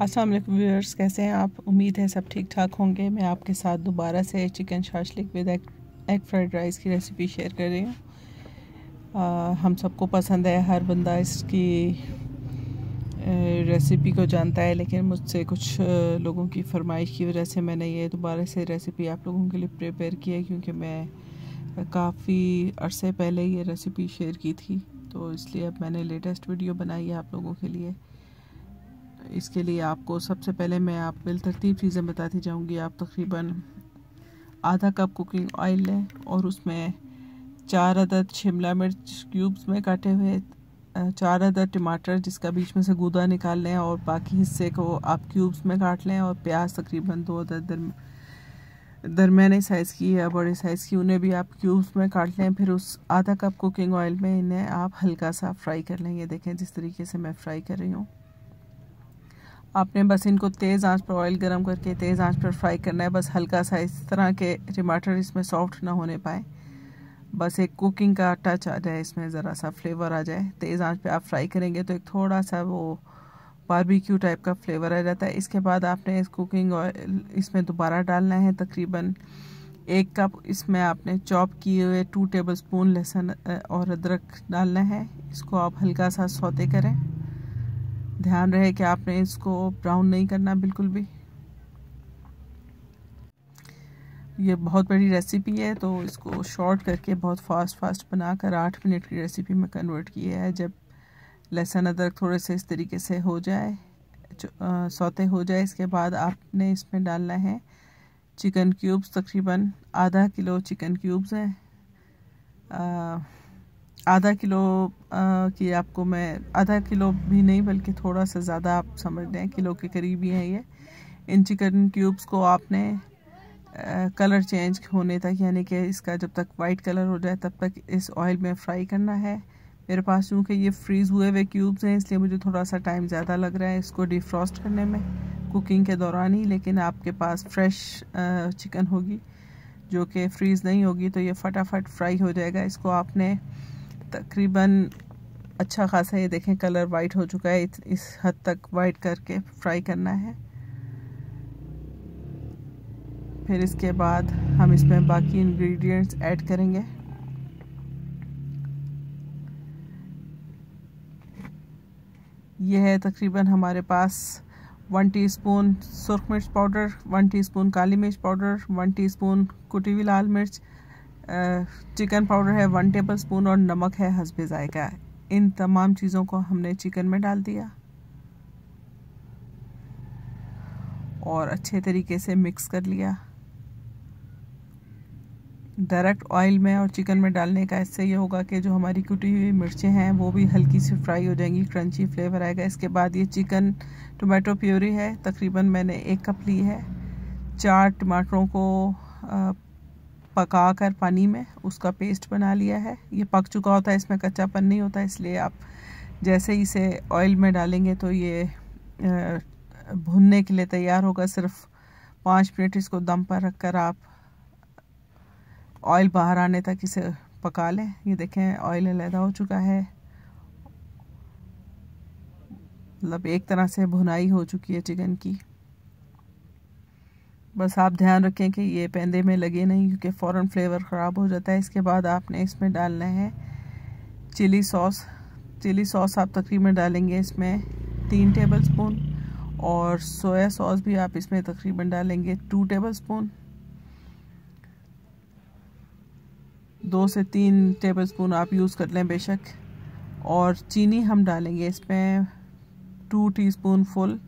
असल व्यूअर्स कैसे हैं आप उम्मीद है सब ठीक ठाक होंगे मैं आपके साथ दोबारा से chicken shashlik with egg egg fried rice की रेसिपी शेयर कर रही हूँ हम सबको पसंद है हर बंदा इसकी रेसिपी को जानता है लेकिन मुझसे कुछ लोगों की फरमाइश की वजह से मैंने ये दोबारा से रेसिपी आप लोगों के लिए प्रिपेयर की है क्योंकि मैं काफ़ी अरसे पहले ये रेसिपी शेयर की थी तो इसलिए अब मैंने लेटेस्ट वीडियो बनाई है आप लोगों के लिए इसके लिए आपको सबसे पहले मैं आप बिलतरतीब चीज़ें बताती जाऊँगी आप तकरीबन आधा कप कुकिंग ऑयल लें और उसमें चार अदद शिमला मिर्च क्यूब्स में काटे हुए चार अदद टमाटर जिसका बीच में से गूदा निकाल लें और बाकी हिस्से को आप क्यूब्स में काट लें और प्याज तकरीबन दो अदद दरमिया साइज़ की या बड़े साइज़ की उन्हें भी आप क्यूब्स में काट लें फिर उस आधा कप कुकिंग ऑयल में इन्हें आप हल्का सा फ्राई कर लें ये देखें जिस तरीके से मैं फ्राई कर रही हूँ आपने बस इनको तेज़ आंच पर ऑयल गर्म करके तेज़ आंच पर फ्राई करना है बस हल्का सा इस तरह के टमाटर इसमें सॉफ्ट ना होने पाए बस एक कुकिंग का टच आ जाए इसमें ज़रा सा फ्लेवर आ जाए तेज़ आंच पे आप फ्राई करेंगे तो एक थोड़ा सा वो बारबेक्यू टाइप का फ्लेवर आ जाता है इसके बाद आपने इस कुकिंग ऑयल इसमें दोबारा डालना है तकरीबन एक कप इसमें आपने चॉप किए हुए टू टेबल स्पून लहसुन और अदरक डालना है इसको आप हल्का सा सौते करें ध्यान रहे कि आपने इसको ब्राउन नहीं करना बिल्कुल भी ये बहुत बड़ी रेसिपी है तो इसको शॉर्ट करके बहुत फास्ट फास्ट बनाकर आठ मिनट की रेसिपी में कन्वर्ट किया है जब लहसुन अदरक थोड़े से इस तरीके से हो जाए सौते हो जाए इसके बाद आपने इसमें डालना है चिकन क्यूब्स तकरीबन आधा किलो चिकन क्यूब्स हैं आधा किलो की आपको मैं आधा किलो भी नहीं बल्कि थोड़ा सा ज़्यादा आप समझ लें किलो के करीब ही है ये इन चिकन क्यूब्स को आपने कलर चेंज होने तक यानी कि इसका जब तक वाइट कलर हो जाए तब तक इस ऑयल में फ्राई करना है मेरे पास चूँकि ये फ्रीज़ हुए हुए क्यूब्स हैं इसलिए मुझे थोड़ा सा टाइम ज़्यादा लग रहा है इसको डिफ्रॉस्ट करने में कुकिंग के दौरान ही लेकिन आपके पास फ्रेश चिकन होगी जो कि फ्रीज़ नहीं होगी तो ये फटाफट फ्राई हो जाएगा इसको आपने तकरीबन अच्छा खासा ये देखें कलर वाइट हो चुका है इस हद तक वाइट करके फ्राई करना है फिर इसके बाद हम इसमें बाकी इंग्रेडिएंट्स ऐड करेंगे यह है तकरीबन हमारे पास वन टीस्पून सुरख मिर्च पाउडर वन टीस्पून काली मिर्च पाउडर वन टीस्पून कुटी हुई लाल मिर्च चिकन पाउडर है वन टेबल स्पून और नमक है हसबे ज़ायका इन तमाम चीज़ों को हमने चिकन में डाल दिया और अच्छे तरीके से मिक्स कर लिया डायरेक्ट ऑयल में और चिकन में डालने का इससे ये होगा कि जो हमारी कुटी हुई मिर्चें हैं वो भी हल्की सी फ्राई हो जाएंगी क्रंची फ्लेवर आएगा इसके बाद ये चिकन टोमेटो प्योरी है तकरीबन मैंने एक कप ली है चार टमाटरों को पका कर पानी में उसका पेस्ट बना लिया है ये पक चुका होता है इसमें कच्चापन नहीं होता इसलिए आप जैसे ही इसे ऑयल में डालेंगे तो ये भुनने के लिए तैयार होगा सिर्फ पाँच मिनट इसको दम पर रख कर आप ऑयल बाहर आने तक इसे पका लें ये देखें ऑयल अलहदा हो चुका है मतलब एक तरह से भुनाई हो चुकी है चिकन की बस आप ध्यान रखें कि ये पेंदे में लगे नहीं क्योंकि फ़ौर फ्लेवर ख़राब हो जाता है इसके बाद आपने इसमें डालना है चिली सॉस चिली सॉस आप तकरीबन डालेंगे इसमें तीन टेबल स्पून और सोया सॉस भी आप इसमें तकरीबन डालेंगे टू टेबल स्पून दो से तीन टेबल स्पून आप यूज़ कर लें बेशक और चीनी हम डालेंगे इसमें टू टीस्पून फुल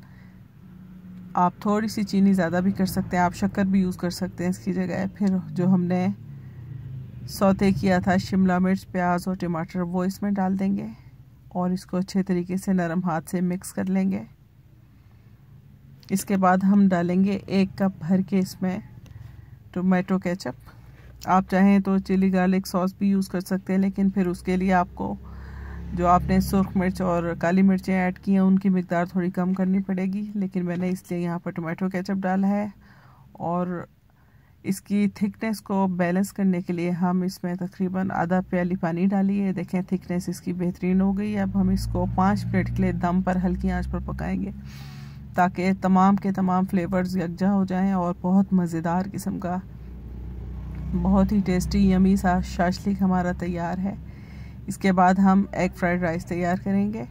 आप थोड़ी सी चीनी ज़्यादा भी कर सकते हैं आप शक्कर भी यूज़ कर सकते हैं इसकी जगह फिर जो हमने सौते किया था शिमला मिर्च प्याज और टमाटर वो इसमें डाल देंगे और इसको अच्छे तरीके से नरम हाथ से मिक्स कर लेंगे इसके बाद हम डालेंगे एक कप भर के इसमें टोमेटो केचप आप चाहें तो चिली गार्लिक सॉस भी यूज़ कर सकते हैं लेकिन फिर उसके लिए आपको जो आपने सुरख मिर्च और काली मिर्चें ऐड की हैं उनकी मकदार थोड़ी कम करनी पड़ेगी लेकिन मैंने इसलिए यहाँ पर टोमेटो केचप डाला है और इसकी थिकनेस को बैलेंस करने के लिए हम इसमें तकरीबन आधा प्याली पानी डालिए देखें थिकनेस इसकी बेहतरीन हो गई अब हम इसको पाँच मिनट के लिए दम पर हल्की आंच पर पकाएंगे ताकि तमाम के तमाम फ्लेवर्स यकजा हो जाएं और बहुत मज़ेदार किस्म का बहुत ही टेस्टी यमी सा शाशलिक हमारा तैयार है इसके बाद हम एग फ्राइड राइस तैयार करेंगे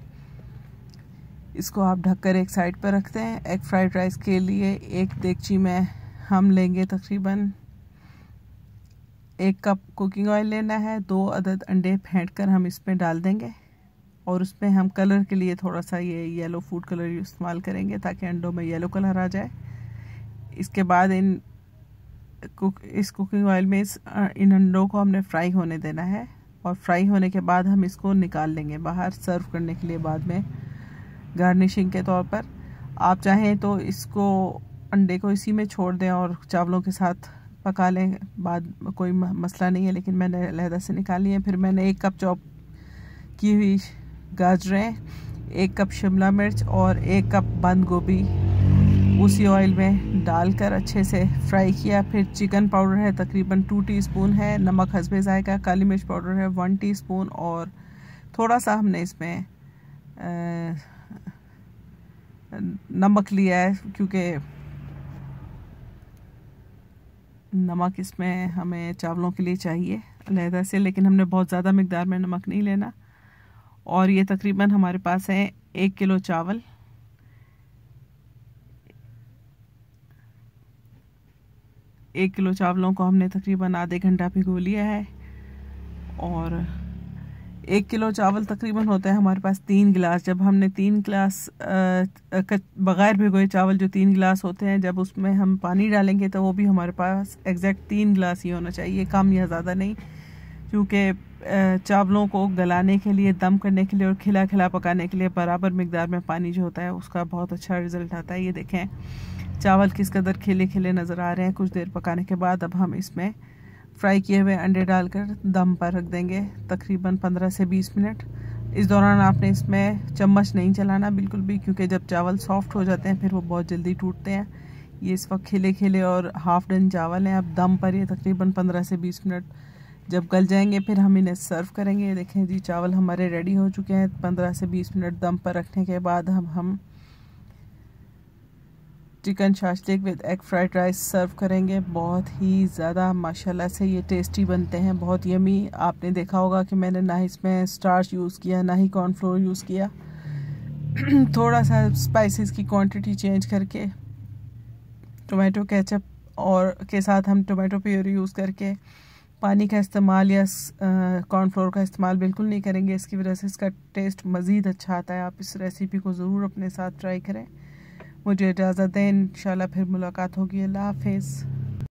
इसको आप ढककर एक साइड पर रखते हैं एग फ्राइड राइस के लिए एक देगची में हम लेंगे तकरीबन एक कप कुकिंग ऑयल लेना है दो अदद अंडे फेंट कर हम इसमें डाल देंगे और उसमें हम कलर के लिए थोड़ा सा ये येलो फूड कलर इस्तेमाल करेंगे ताकि अंडों में येलो कलर आ जाए इसके बाद इन कुक इस कुकिंग ऑयल में इस इन अंडों को हमने फ्राई होने देना है और फ्राई होने के बाद हम इसको निकाल लेंगे बाहर सर्व करने के लिए बाद में गार्निशिंग के तौर पर आप चाहें तो इसको अंडे को इसी में छोड़ दें और चावलों के साथ पका लें बाद कोई मसला नहीं है लेकिन मैंने लहदा से निकाल लिया फिर मैंने एक कप चॉप की हुई गाजरें एक कप शिमला मिर्च और एक कप बंद गोभी उसी ऑयल में डालकर अच्छे से फ्राई किया फिर चिकन पाउडर है तकरीबन टू टीस्पून है नमक हसबे ज़ायका काली मिर्च पाउडर है वन टीस्पून और थोड़ा सा हमने इसमें नमक लिया है क्योंकि नमक इसमें हमें चावलों के लिए चाहिए लहदा से लेकिन हमने बहुत ज़्यादा मकदार में नमक नहीं लेना और ये तकरीबन हमारे पास हैं एक किलो चावल एक किलो चावलों को हमने तकरीबन आधे घंटा भिगो लिया है और एक किलो चावल तकरीबन होता है हमारे पास तीन गिलास जब हमने तीन गिलास बग़ैर भिगोए चावल जो तीन गिलास होते हैं जब उसमें हम पानी डालेंगे तो वो भी हमारे पास एग्जैक्ट तीन गिलास ही होना चाहिए कम या ज़्यादा नहीं क्योंकि चावलों को गलाने के लिए दम करने के लिए और खिला खिला पकाने के लिए बराबर मकदार में पानी जो होता है उसका बहुत अच्छा रिज़ल्ट आता है ये देखें चावल किस कदर खिले खिले नज़र आ रहे हैं कुछ देर पकाने के बाद अब हम इसमें फ्राई किए हुए अंडे डालकर दम पर रख देंगे तकरीबन 15 से 20 मिनट इस दौरान आपने इसमें चम्मच नहीं चलाना बिल्कुल भी क्योंकि जब चावल सॉफ्ट हो जाते हैं फिर वो बहुत जल्दी टूटते हैं ये इस वक्त खिले खिले और हाफ डन चावल हैं अब दम पर ये तकरीबन 15 से 20 मिनट जब गल जाएंगे फिर हम इन्हें सर्व करेंगे देखें जी चावल हमारे रेडी हो चुके हैं पंद्रह से बीस मिनट दम पर रखने के बाद हम हम chicken shashlik with egg fried rice serve करेंगे बहुत ही ज़्यादा माशाल्लाह से ये टेस्टी बनते हैं बहुत यमी आपने देखा होगा कि मैंने ना इसमें स्टार्च यूज़ किया ना ही कॉर्नफ्लोर यूज़ किया थोड़ा सा स्पाइसेस की क्वांटिटी चेंज करके टोमेटो केचप और के साथ हम टोमेटो प्योरी यूज़ करके पानी का इस्तेमाल या कॉर्नफ्लोर का इस्तेमाल बिल्कुल नहीं करेंगे इसकी वजह से इसका टेस्ट मज़ीद अच्छा आता है आप इस रेसिपी को ज़रूर अपने साथ ट्राई करें मुझे इजाज़त दें इन फिर मुलाकात होगी अल्लाह हाफिज़